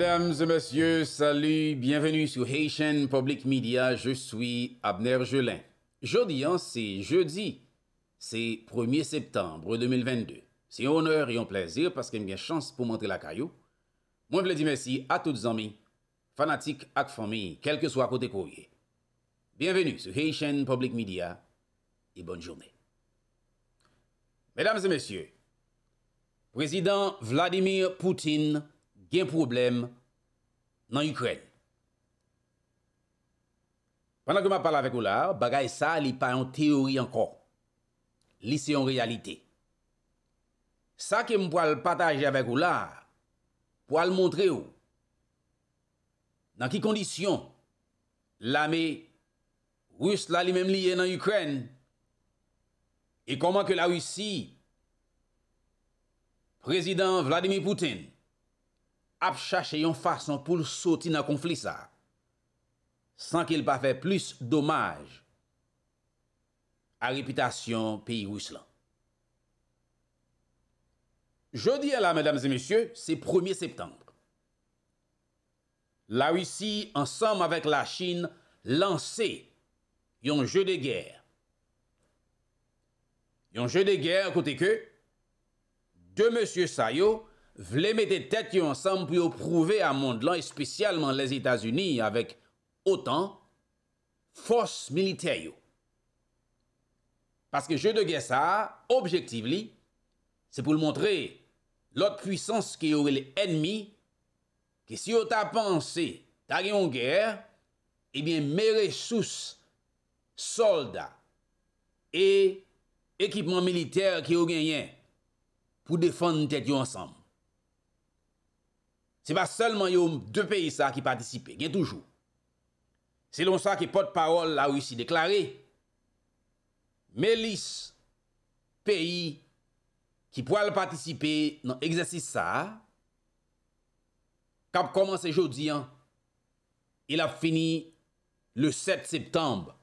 Mesdames et messieurs, salut, bienvenue sur Haitian Public Media, je suis Abner Jelin. Jeudi, hein, c'est jeudi, c'est 1er septembre 2022. C'est un honneur et un plaisir parce que j'ai chance pour montrer la caillou. Moi, je vous dis merci à tous les amis, fanatiques et familles, quel que soit côté courrier. Bienvenue sur Haitian Public Media et bonne journée. Mesdames et messieurs, Président Vladimir Poutine gen problem nan Ukren. Panan ke ma pala vek ou la, bagay sa li pa yon teori ankon, li se yon realite. Sa ke m pou al pataje vek ou la, pou al montre ou, nan ki kondisyon, la me rus la li mem liye nan Ukren, e koman ke la usi, prezident Vladimir Poutine, ap chache yon fason pou l'soti na konflisa, san ki l pa fe plus d'omaj a repitasyon pi Yuslan. Je di ala, madames et messieurs, se 1er septembre, la Rissi, ansam avèk la Chine, lansè yon je de gère. Yon je de gère kote ke de M. Sayo Vle mettre tête ensemble pour prouver à monde et spécialement les États-Unis avec autant force militaire Parce que je de guerre ça, objectivement, c'est pour montrer l'autre puissance qui aurait l'ennemi, que si vous t'a pensé, t'as eu une guerre, eh bien, mes ressources, soldats et équipements militaires qui ont gagné pour défendre tête ensemble. Se ba selman yon dwe peyi sa ki patisipe, gen toujou. Se lon sa ki pot parol la ou si deklari, me lis peyi ki po al patisipe nan egzasi sa, kap komanse joudian, il ap fini le 7 septembe.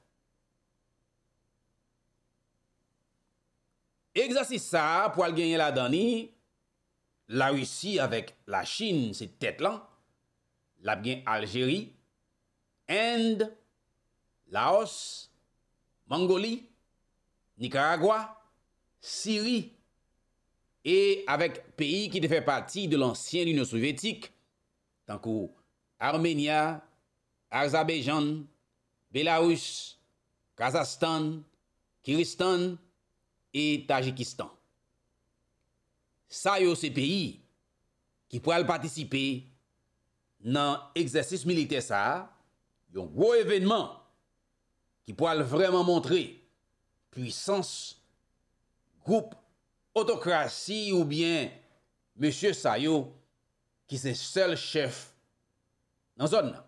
Egzasi sa po al genye la dani, la Russie avec la Chine, c'est tête là, la bien Algérie, Inde, Laos, Mongolie, Nicaragua, Syrie, et avec pays qui fait partie de l'ancienne Union soviétique, tant que Arménie, Azerbaïdjan, Belarus, Kazakhstan, Kyrgyzstan et Tajikistan. Sayo se peyi ki pou al patisipe nan egzestis milite sa, yon wou evenman ki pou al vreman montre puysans, goup, otokrasi ou bien M. Sayo ki se sel chef nan zon nan.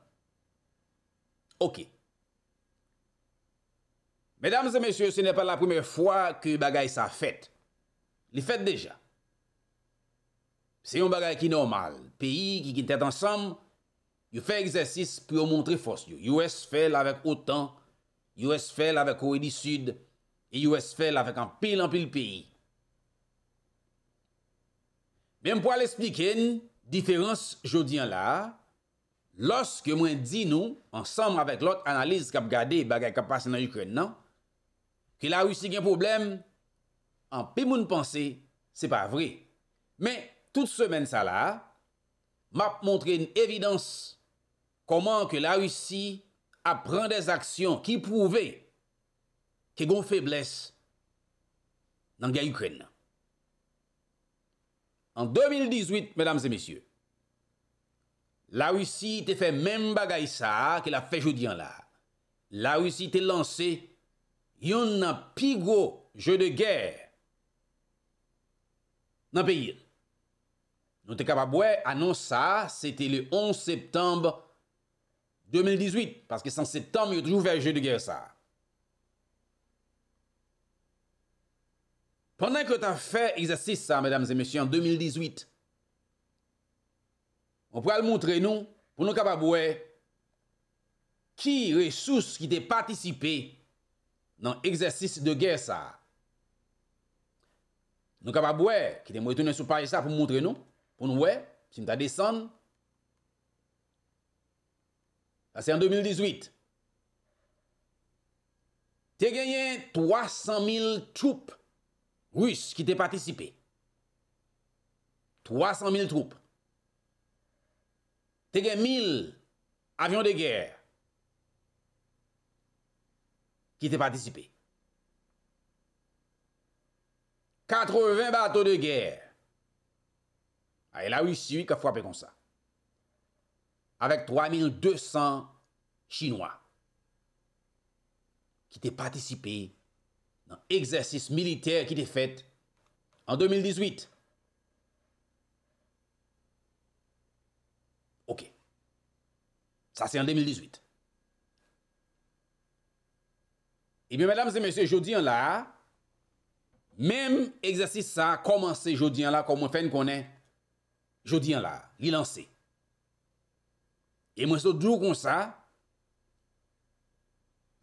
Ok. Medams et messieurs, se ne pa la primer fwa ki bagay sa fet. Li fet deja. Se yon bagay ki normal, peyi ki kitet ansam, yo fe eksersis pou yo montre fos yo. Yo es fel avèk otan, yo es fel avèk kore di sud, e yo es fel avèk an pil an pil peyi. Mèm pou al espliken, diferans jodi an la, loske mwen di nou, ansam avèk lot analiz kap gade, bagay kap pase nan Ukren nan, ki la usik yon problem, an pi moun panse, se pa vre. Mèm, tout semen sa la, map montre yon evidans koman ke la russi apren des aksyon ki pouve ke gon febles nan gya Ukren. An 2018, mesdames et messieurs, la russi te fe men bagay sa ke la fe joudian la. La russi te lance yon nan pi gro je de gèr nan pe yon. Nous sommes capables annonce ça, c'était le 11 septembre 2018. Parce que sans septembre, il a toujours le jeu de guerre ça. Pendant que tu as fait exercice ça, mesdames et messieurs, en 2018, on pourra le montrer nous, pour nous capables est qui ressources qui ont participé dans l'exercice de guerre ça. Nous capables qui ont retourné sur Paris ça pour montrer nous. Poun wè, sin ta desan, sa se an 2018, te genyen 300 000 troupe rous ki te patisipe. 300 000 troupe. Te genyen 1000 avyon de gère ki te patisipe. 80 bateau de gère. Ay ah, la ou y si wik a fwa pe kon sa. Awek 3200 chinois ki te patisipe nan egzersis militer ki te fet an 2018. Ok. Sa se an 2018. E biye, madame se mese, jodi an la, men egzersis sa, koman se jodi an la, koman fen konen, Jodi an la, li lanse. E mwen so dour kon sa,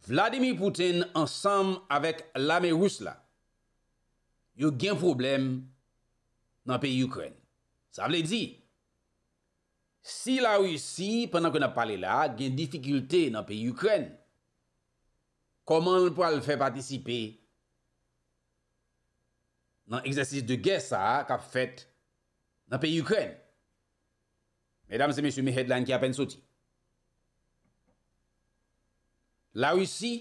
Vladimir Pouten ansam avèk lame rous la, yo gen problem nan peyi Ukraine. Sa vle di, si la rous si, penan kon ap pale la, gen difficulté nan peyi Ukraine, koman l pou al fè patisipe nan exersis de gè sa kap fèt N apè Ukren. Medam se mè sou mè headland ki apèn soti. La russi,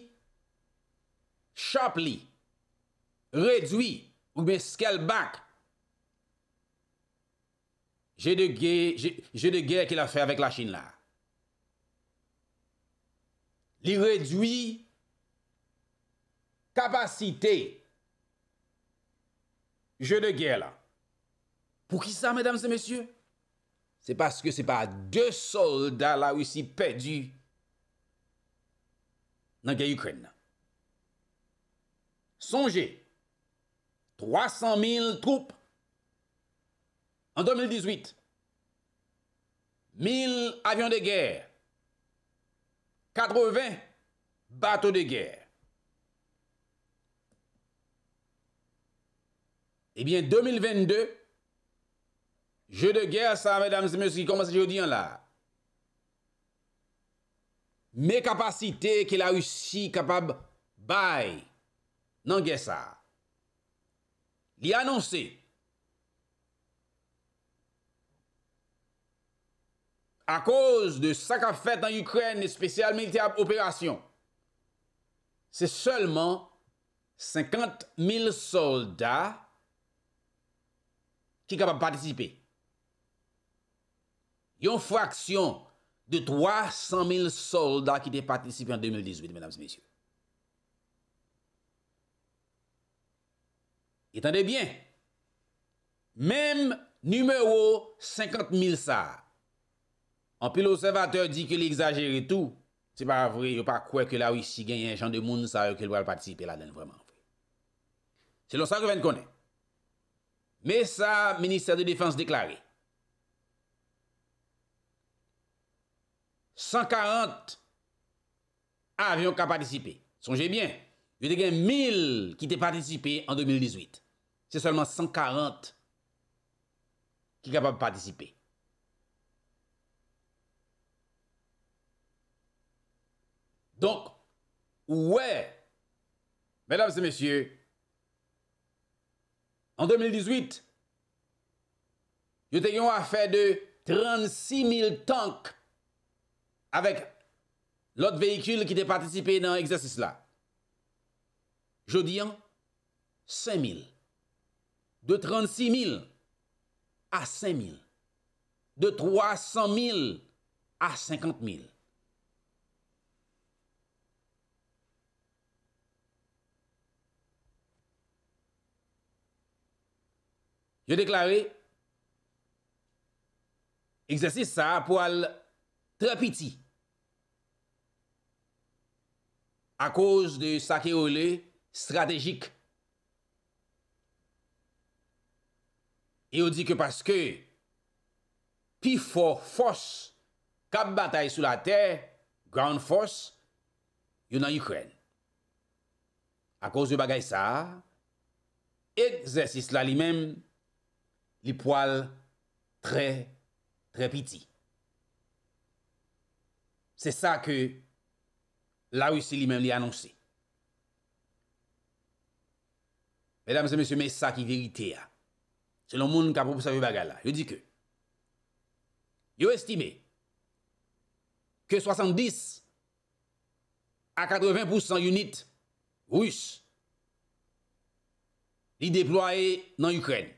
chap li, redwi, ou mè skal bak, jè de gè, jè de gè ki la fè avèk la chine la. Li redwi, kapasite, jè de gè la. Pou ki sa, mesdames et messieurs? Se paske se pa de soldat la ou si pedi nan gen Ukraine. Sonje, 300 000 troupe an 2018, 1000 avion de guerre, 80 bateau de guerre. Ebyen 2022, ebyen 2022, Jeu de guerre, ça, mesdames et messieurs, qui commence aujourd'hui hein, là. Mes capacités que la Russie capable bail dans guerre ça. annoncé à cause de ça qu'a fait en Ukraine, les spéciales militaire opération, c'est seulement 50 000 soldats qui sont capables de participer. Yon fraksyon de 300.000 soldat ki te patisipe en 2018, menamsi mesyou. Etan de byen, menm numero 50.000 sa. Anpil ou servateur di ke li exagere tou, se pa vre, yo pa kwe ke la ou isi genye en chan de moun sa, yo ke lwa patisipe la den vreman. Se lonsan kwen konen, me sa minister de defanse deklare, 140 avions qui ont participé. Songez bien, il y a 1000 qui ont participé en 2018. C'est seulement 140 qui sont capables de participer. Donc, ouais, mesdames et messieurs, en 2018, il y a eu affaire de 36 000 tanks avec l'autre véhicule qui était participé dans l'exercice là. Je dis 5 000. De 36 000 à 5 000. De 300 000 à 50 000. Je déclaré exercice ça pour très petit. a kouz de saké ou lè strategik. E ou di ke paske pi fòr fòs kap batay sou la tè, ground fòs, yon an Ukren. A kouz de bagay sa, egzèsis la li mèm li poal tre, tre piti. Se sa ke la russi li men li anonsi. Medam se mese me sa ki verite a, selon moun kapop sa vipagala, yo di ke, yo estime ke 70 a 80% unit russ li deploye nan Ukraine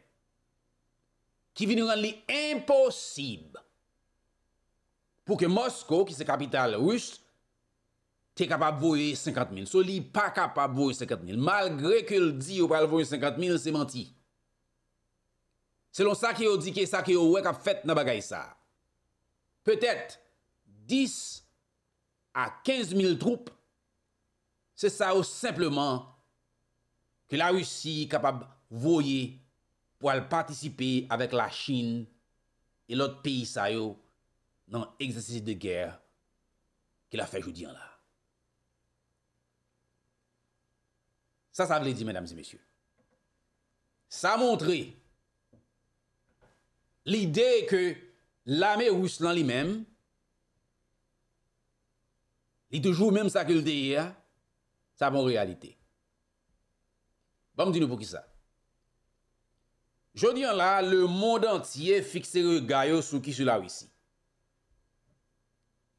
ki vini rend li imposib pou ke Mosko ki se kapital russ te kapab voye 50.000. So li pa kapab voye 50.000. Malgre ke l di yo pral voye 50.000, se manti. Selon sa ki yo di, ke sa ki yo wek ap fet nabagay sa. Petet, 10 a 15.000 troup, se sa yo simplement ke la Rusi kapab voye pou al patisipe avek la Chin e lot pey sa yo nan egzesis de ger ke la fe jodi an la. Ça, ça veut dire, mesdames et messieurs. Ça montre l'idée que l'armée russe dans lui-même, il toujours même ça que le DIA, hein, ça en réalité. Bon, me nous pour qui ça? Je dis là, le monde entier fixe le gaillot sur qui sur la Russie.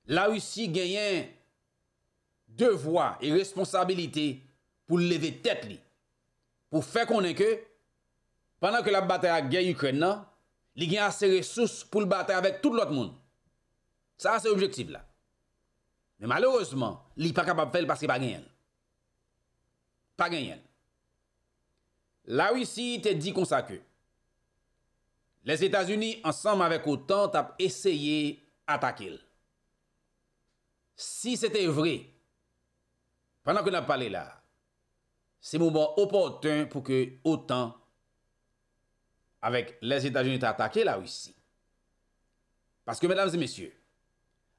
La Russie gagne devoir et responsabilité pou leve tèt li, pou fè konen ke, panan ke la batè a gen Ukraine nan, li gen ase resous pou le batè avèk tout l'ot moun. Sa ase objektif la. Men malorosman, li pa kapap fèl paske pa genyen. Pa genyen. La ou yisi te di konsa ke, les Etats-Unis, ansanm avèk o tan, tap eseye atakil. Si sete vre, panan ke na pale la, se mouman opoten pou ke otan avek les Etats-Unis te atake la ou si. Paske, mesdames et messieurs,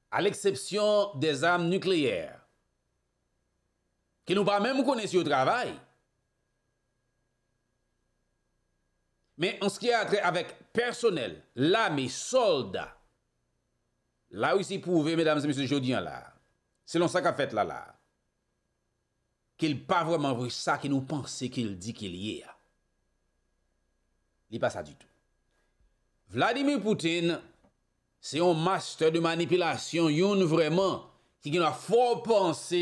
a l'eksepsyon des armes nucléères ki nou pa mèm mou konensi ou travay, mèm an se ki atre avek personel, l'ami, soldat, la ou si pouve, mesdames et messieurs, jodi an la, se lon sa ka fète la la, ki l pa vreman vreman sa ki nou pense ki l di ki l ye a. Li pa sa di tou. Vladimir Poutine se yon master de manipilasyon yon vreman ki yon a fo pense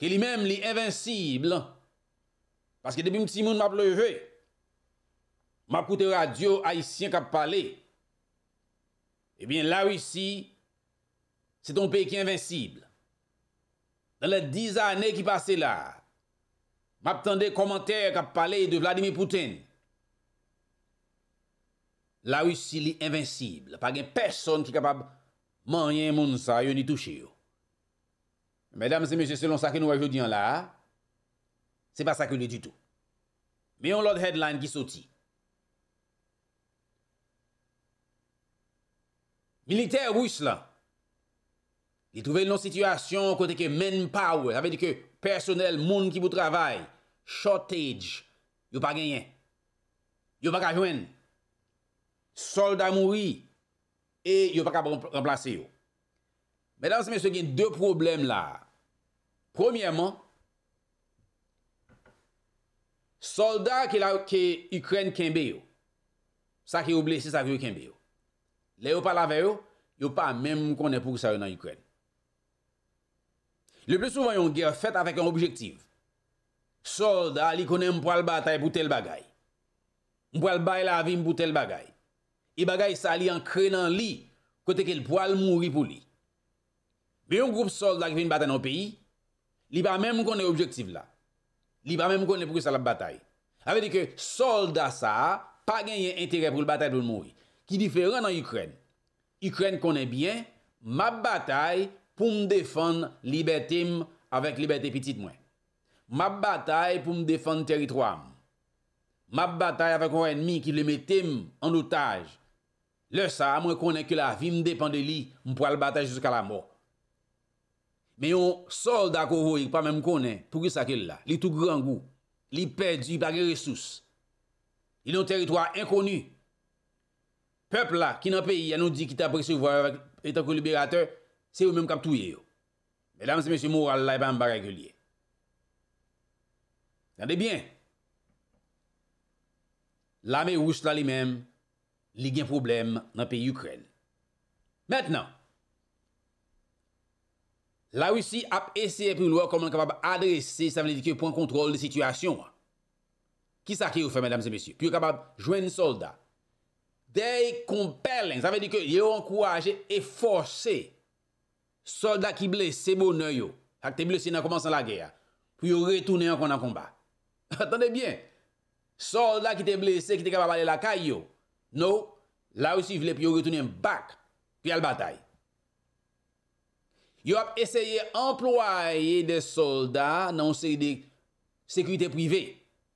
ki li menm li invencible paske debi mti moun ma pleve ma koute radio aisyen kap pale e eh bien la wisi se ton pek ki invencible Dan le diz anè ki pase la, map tande komantèr kap pale de Vladimir Poutine. La wisi li invencible, pagen person ki kapab manye moun sa yon ni touche yo. Medam se mèche selon sa ki nou wèv yo diyan la, se pa sa ki nou diyan la. Mè yon lòd headline ki soti. Militer wisi lan, Li touven nou situasyon kote ke men power, avè di ke personel, moun ki pou travay, shortage, yo pa genyen. Yo pa ka jwen. Solda mouri, e yo pa ka remplase yo. Medan se men se geny de problem la, premièman, solda ki ukren kembe yo, sa ki ou blesi sa ki ou kembe yo. Le yo pa la veyo, yo pa men moun konen pou sa yo nan ukren. Le ple souvan yon gyer fèt avèk yon objektiv. Solda li konè mpoual batay pou tel bagay. Mpoual bay la avim pou tel bagay. E bagay sa li an krenan li, kote ke l poual mouri pou li. Be yon group solda ki fin batay nan peyi, li pa mè moun konè objektiv la. Li pa mè moun konè pou kè sa la batay. Avedi ke solda sa, pa genye entere pou l batay doun mouri. Ki diferan nan Ukren. Ukren konè bien, ma batay moun. pou m defon libetim avèk libet epitit mwen. Ma batay pou m defon teritroam. Ma batay avèk ou ennmi ki le metim an otaj. Le sa, mwen konen ke la, vi m depan de li, m pou al batay jiska la mò. Me yon sold akouvo yik pa mè m konen, pou ki sakil la, li tou gran gou, li pedi bager resous. Il yon teritroa enkonu. Pepl la, ki nan peyi, an nou di ki ta presevwa etan kolibirater, Se ou mèm kap touye yo. Mèdam se mèsyou mou al la e bambar regye liye. Nan de byen. La mè rous la li mèm li gen problem nan pe Ukren. Mètenan. La roussi ap eseye pou lwa kon mèm kapab adrese sa mèdik yo pou an kontrol de sityasyon. Ki sa ki ou fè mèdam se mèsyou? Pyo kapab jwen solda. Dey komper len. Zavè di ke yo an kouwaje e forcey. Soldat ki ble sebo nè yo, ak te ble se nan koman san la gè ya, pou yo retounen an kon nan komba. Atande bien, soldat ki te ble se ki te kaba pale la kaya yo, nou, la ou si vle pou yo retounen bak pou yal batay. Yo ap esye employe de soldat nan seri de sekurite privé.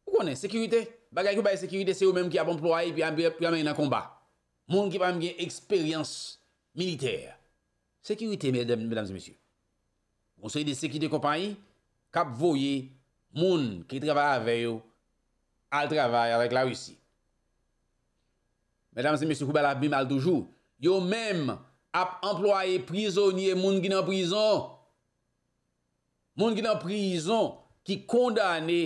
O konen? Sekurite? Bakal ki ou baye sekurite se ou menm ki ap employe pou yal batay nan komba. Moun ki panm gen eksperyans militer. Sekirite, mesdames et messieurs. Monseye de sekirite kompany, kap voye moun ki travay aveyo al travay avek la russi. Mesdames et messieurs, koube la bim al doujou. Yo men ap employe prizonye moun ki nan prizon. Moun ki nan prizon ki kondane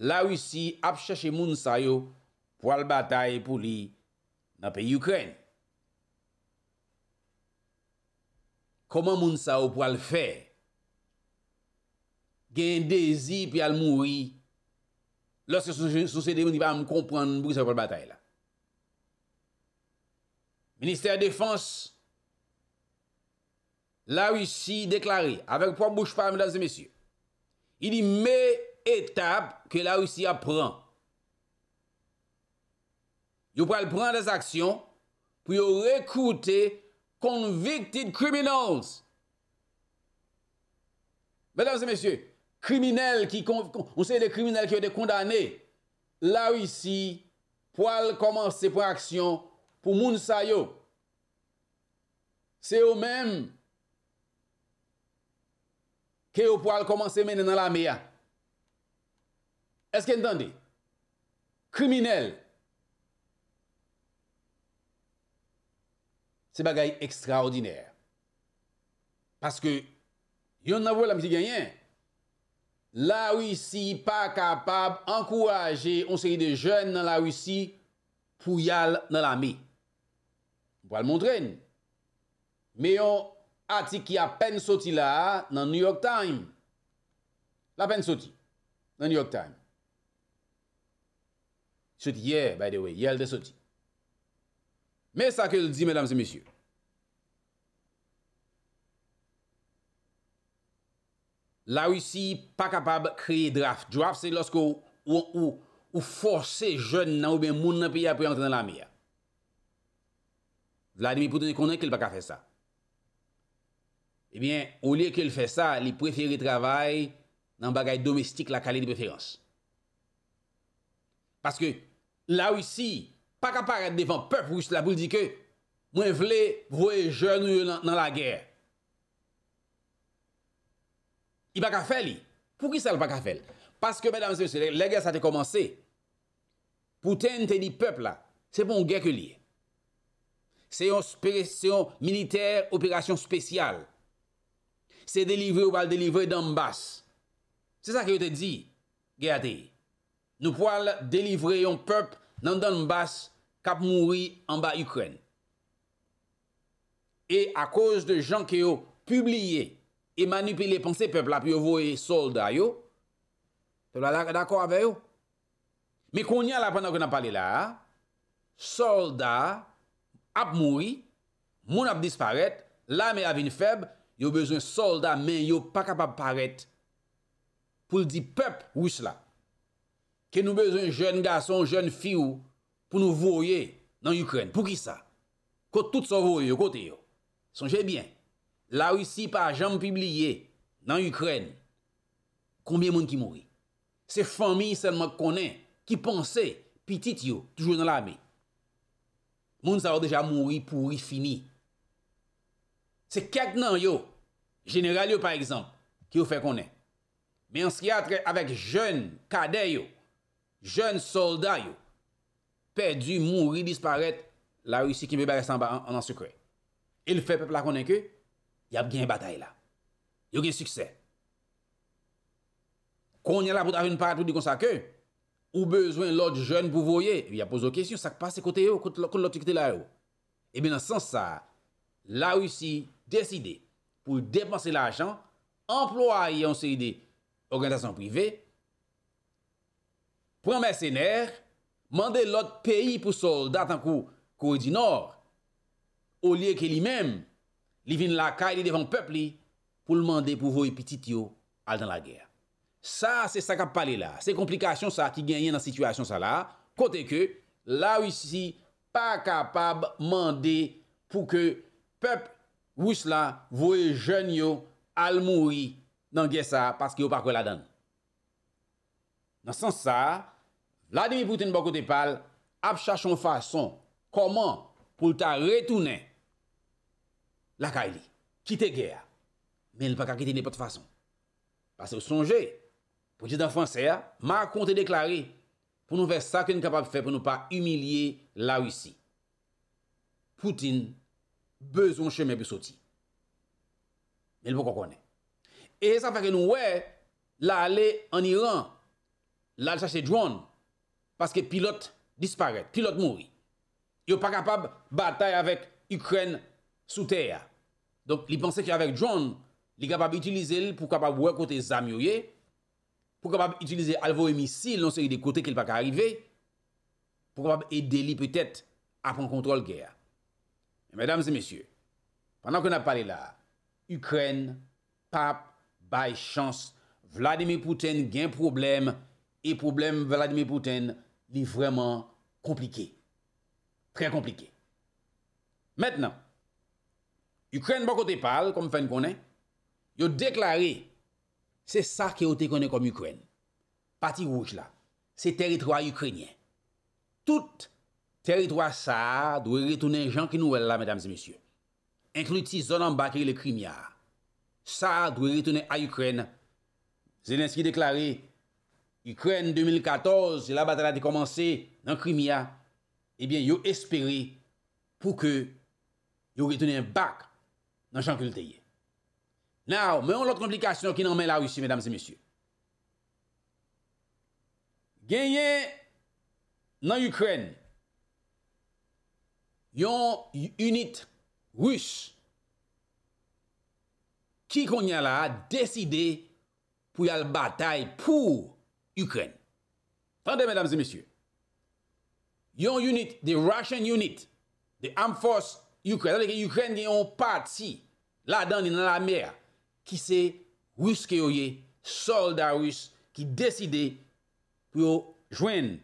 la russi ap chache moun sayo pou al batay pou li nan peyi Ukreni. Koman moun sa ou pou al fè? Gèndè zi pi al moui lòske sou sè demoun ki pa m kompran pou ki sa ou pou al batay la. Ministèr Défense la russi deklare avèk pou an bouche pa mèdansè mèsyè. Il y mè etap ke la russi ap pran. Yo pou al pran des aksyon pou yo rekoute Convicted criminals. Mesdames et messieurs, criminels qui... On sait les criminels qui ont été condamnés. Là ou ici, poil commencé pour action pour Moun Sayo. C'est eux-mêmes qui ont poil commencé maintenant la méa. Est-ce que vous entendez? Criminels. Se bagay ekstraordinèr. Paske yon nan wè la misi genyen. La wisi pa kapab ankouraje on seri de jen nan la wisi pou yal nan la mi. Boal montre. Me yon ati ki apen soti la nan New York Times. La pen soti. Nan New York Times. Soti ye, by the way. Yal de soti. Me sa ke l di, menam se misi yo. La ou si pa kapab kreye draf. Draf se losko ou forse jen nan ou ben moun nan piya pou yon tenan la miya. Vladimir Poutine konen ke li baka fe sa. Ebyen, ou liye ke li fe sa, li preferi travay nan bagay domestik la kalè di preferans. Paske la ou si pa kapar et defan pep ou yon slaboul dike, mwen vle pou yon jen nan la gèr. baka fel li. Pou ki sa l baka fel? Paske, mèdames et mèdames, lè gen sa te komanse. Pouten te di pep la. Se bon gen ke li. Se yon militer, operasyon spesyal. Se delivre ou bal delivre dan bas. Se sa ke yo te di, gen ate. Nou poal delivre yon pep nan dan bas kap mouri an ba Ukren. E a kouz de jan ke yo publiye E manipile pon se pep la pou yo voye solda yo. Se la la da kwa ave yo. Me kon nyan la pwana wè nan pale la. Solda ap moui. Moun ap disparet. La me avine feb. Yo bezon solda men yo pa kapap paret. Pou l di pep wè s'la. Ke nou bezon jen gason, jen fi ou. Pou nou voye nan Ukraine. Pou ki sa? Kote tout so voye yo, kote yo. Sonje bien. La russi pa jam pibliye nan Ukren, konbyen moun ki mouri. Se fami selman konen, ki ponse, pitit yo, toujou nan la mi. Moun sa vò deja mouri pou rifini. Se ket nan yo, general yo par exemple, ki ou fe konen. Men se ki atre avèk jön kade yo, jön solda yo, perdi, mouri, disparet, la russi ki mou barè sanba anan sekre. Il fe pepla konen ke, y ap gen batay la. Y ou gen suksè. Kon y ala pou ta ven parat pou di kon sa ke, ou bezwen lot jen pou voye, y ap pou zo kesyon, sa k pase kote yo, kote lot y kote la yo. Ebe nan sens sa, la ou si deside pou depanse l'achan, employe yon se ide organzasyon privé, pran mersenèr, mande lot peyi pou soldat an kou kou edi nor, ou liye ke li mèm, li vin la ka e li devan pepli pou l mande pou voye pitit yo al dan la ger. Sa se sakap pale la, se komplikasyon sa ki genyen nan situasyon sa la, kote ke la wisi pa kapab mande pou ke pep wis la voye jen yo al mouri nan gesa paske yo pakwe la dan. Nan san sa, la demi pouten bako te pale, ap chachon fason, pou ta retounen lakay li, kite gè ya, men l pa kakite ne pot fason. Pase ou sonje, pou di dan franse ya, ma akonte deklare, pou nou ve sa ki nou kapab fe, pou nou pa umilye la russi. Poutine, bezon cheme bi soti. Men l poko konen. E sa feke nou we, la ale an Iran, la al chache dron, paske pilot disparet, pilot mouri. Yo pa kapab batay avèk Ukren sou te ya. Donk li panse ki avek John li kapab itilize li pou kapab wakote zamyoye, pou kapab itilize alvo emisil non se yi dekote ke l pa ka arrive, pou kapab ede li petet apan kontrol gè. Medam se mesye, panan kon ap pale la, Ukren, pap, bay chans, Vladimir Pouten gen probleme, e probleme Vladimir Pouten li vreman komplike. Prey komplike. Metnan, Ukren bako te pal, kom fen konen, yo deklari, se sa ke yo te konen kom Ukren, pati wouj la, se teritroya Ukrenyen. Tout teritroya sa, dwe retounen jan ki nouvel la, mèdames et messieurs, inklouti zonan baki le krimya, sa dwe retounen a Ukren, Zenenski deklari, Ukren 2014, la batalade komanse nan krimya, ebyen yo espere, pou ke yo retounen bak, nan chan külteye. Nou, menyon lò komplikasyon ki nan men la wisi, mèdames et messieurs. Genyen nan Ukraine, yon unit wis ki kon nyan la deside pou yal batay pou Ukraine. Fande, mèdames et messieurs, yon unit, the Russian unit, the armed force Ukren gen yon pat si la dan di nan la mer Ki se ruske yo ye solda rus Ki deside pou yo jwen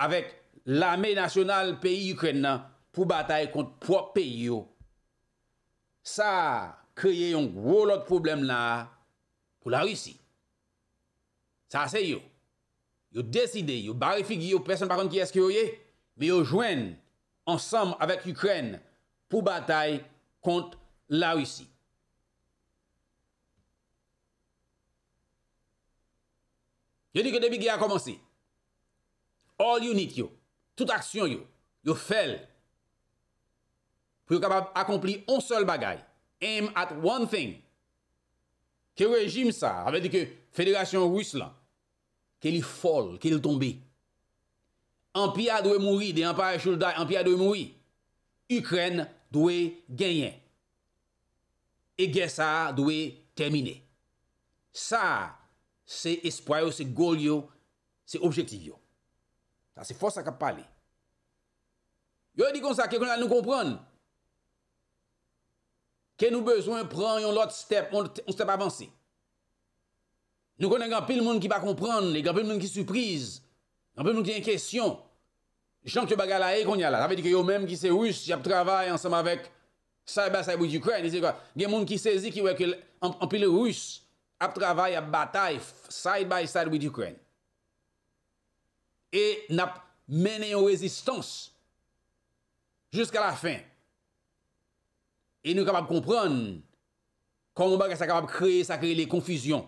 Avèk la mer nasyonal peyi Ukren nan Pou batay kont pou ap peyi yo Sa kreye yon gwo lòt problem nan Pou la russi Sa se yo Yo deside yo barifi gi yo person pa kon ki eske yo ye Me yo jwen ansam avèk Ukren Pou la russi pou batay kont la russi. Yo di ke debi ge a komansi. All you need yo, tout aksyon yo, yo fel, pou yo kapab akompli on sol bagay. Aim at one thing. Ke rejim sa, ave di ke federation russ lan, ke li fol, ke li tombi. An pi adwe mouri, de empire should die, an pi adwe mouri. Ukren dwe genyen. E gesa dwe termine. Sa, se espray yo, se gol yo, se objektiv yo. Sa se fosa kap pale. Yo di kon sa, ke kon al nou kompran. Ke nou bezwen pran yon lot step avansi. Nou kon angan pil moun ki pa kompran, angan pil moun ki surprise, angan pil moun ki en kesyon. chan ki yo baga la e eh, kon ya la, la ve di ki yo menm ki se russi ap travay ansam avek side by side with Ukraine, gen moun ki se zi ki weke anpile russ ap travay ap batay side by side with Ukraine, e nap menen yo rezistans jusqu a la fin, e nou kapab kompran kon mou baga sa kapab kreye, sa kreye le konfizyon.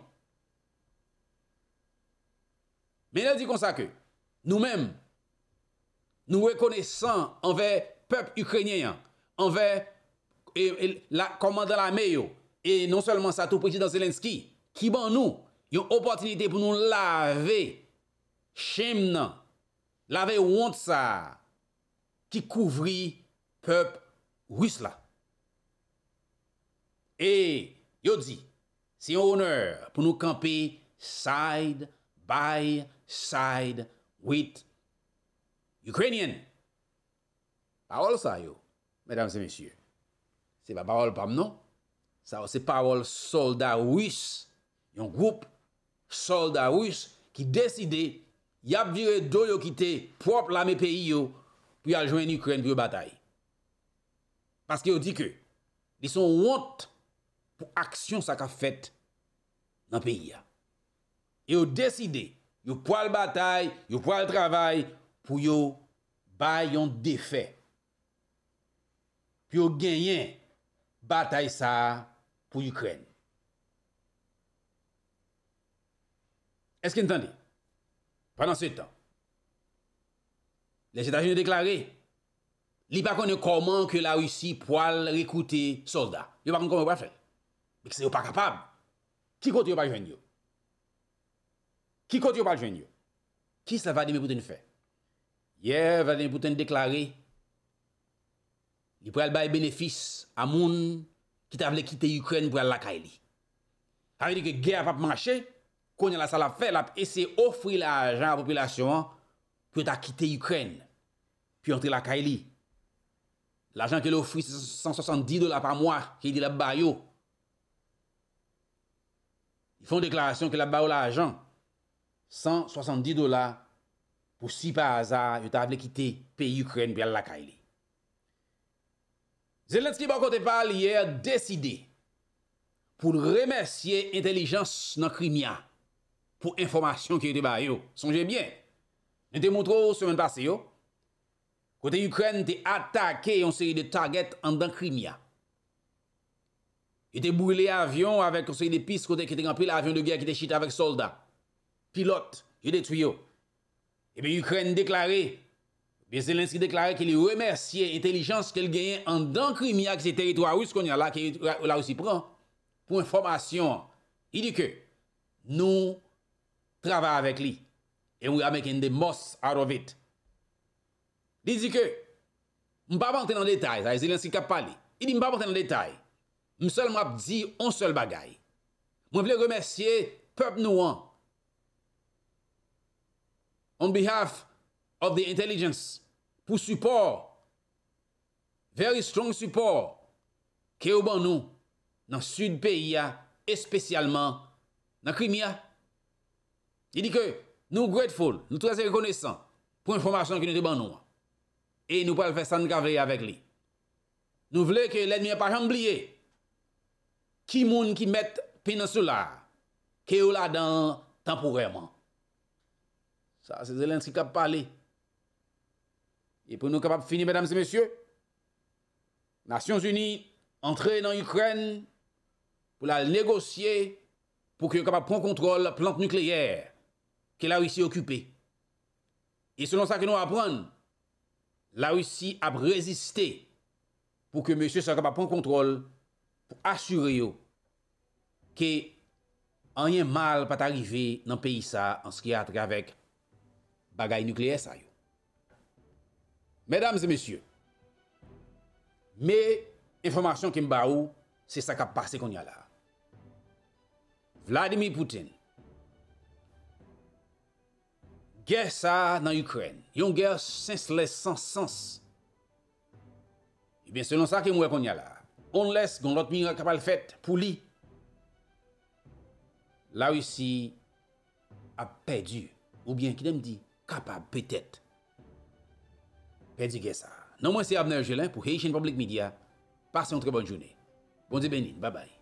Menel di kon sa ke, nou menm, Nou rekonesan anve pep Ukrenyen, anve la komanda la meyo, e non selman sa tou prejit danselenski, ki ban nou yon opotilite pou nou lave shem nan, lave wonsa, ki kouvri pep Rus la. E yo di, si yon honer pou nou kampe side by side with us. Ukrenyen. Parol sa yo, medam se misye. Se pa parol pam non, sa yo se parol solda wis, yon group solda wis, ki deside, yap vire do yo kite, prop la me peyi yo, pou yo ajoen Ukren pou yo batay. Paske yo di ke, li son wot, pou aksyon sa ka fet, nan peyi ya. Yo deside, yo pou al batay, yo pou al travay, pou yo bay yon defè. Pyo genyen batay sa pou Ukren. Eske n'tendi? Panan se tan. Le jitajin yo deklare, li pa kon yo koman ke la Rusi poal rekoute soldat. Yo pa kon yo pa fè. Mek se yo pa kapab. Ki kote yo pa jwen yo? Ki kote yo pa jwen yo? Ki sa va di me pou te n'fè? Yer vade mipouten deklari li pou yal baye benefis a moun ki ta vle kite Ukren pou yal lakay li. Tari di ke gè ap ap mache, konye la sal ap fèl ap ese ofri la ajan a populasyon pou yal ta kite Ukren. Pi yon tri lakay li. L'ajan ke li ofri se 170 dolar pa mwa ki yi di la bayo. Yifon deklarasyon ke li ap bayo l'ajan, 170 dolar pou yal lakay. Pou si pa aza, yo ta avle kite pe Ukraine pi al laka ili. Zilet Sliberkote pali ye, deside pou remersye intelijans nan Crimea. Pou informasyon ki yo te bayo. Sonje bien. Yo te moutro semen pase yo. Kote Ukraine te atake yon seri de target an dan Crimea. Yo e te bourle avyon avyon avyon kote ki te kampri l'avyon de gèl ki te chite avèk soldat. Pilot ki yo detuyo. Ebe Ukren deklare, ebe Zelenski deklare ki li remersye etelijans ke li genyen an dan krimiak se teritwa ou skon yon la ou la ou si pran pou informasyon. I di ke, nou travare avek li. E mwen amek en de mos arovit. Li di ke, mba mwante nan detay, zay, Zelenski kap pali. I di mba mwante nan detay. Msel mwap di, on sel bagay. Mwen vle remersye pep nou an. on behalf of the intelligence, pou support, very strong support, ki ou ban nou, nan sud peya, espesyalman, nan krimya. Y di ke nou grateful, nou trase rekonesan, pou informasyon ki nou te ban nou, e nou pal fe san gavle ya vek li. Nou vle ke lèd miye pa jamblije, ki moun ki met penansular, ki ou la dan temporeman. Sa se zelens ki kap pale. E pou nou kapap fini, mesdames et messieurs, Nasyons Unis entre nan Ukren pou la negosye pou ki yo kapap pon kontrol plante nukleyer ke la russi okupé. E selon sa ki nou ap ron, la russi ap reziste pou ki messieurs sa kapap pon kontrol pou asur yo ke anye mal pat arrive nan peyi sa an se ki atre avek Bagay nukleer sa yo. Medams et messieurs, me informasyon ke mba ou, se sa ka pase kon ya la. Vladimir Poutine, ger sa nan Ukren, yon ger sens les sans sens. E eh ben selon sa ke mwe kon ya la, on les gon lot mi akapal fet pou li. La ou si apè di ou bien ki dem di Kapab, petet. Pedigesa. Non mwen se Abner Jelin pou Haysian Public Media. Parsi an tre bon jouni. Bon zi benin. Babay.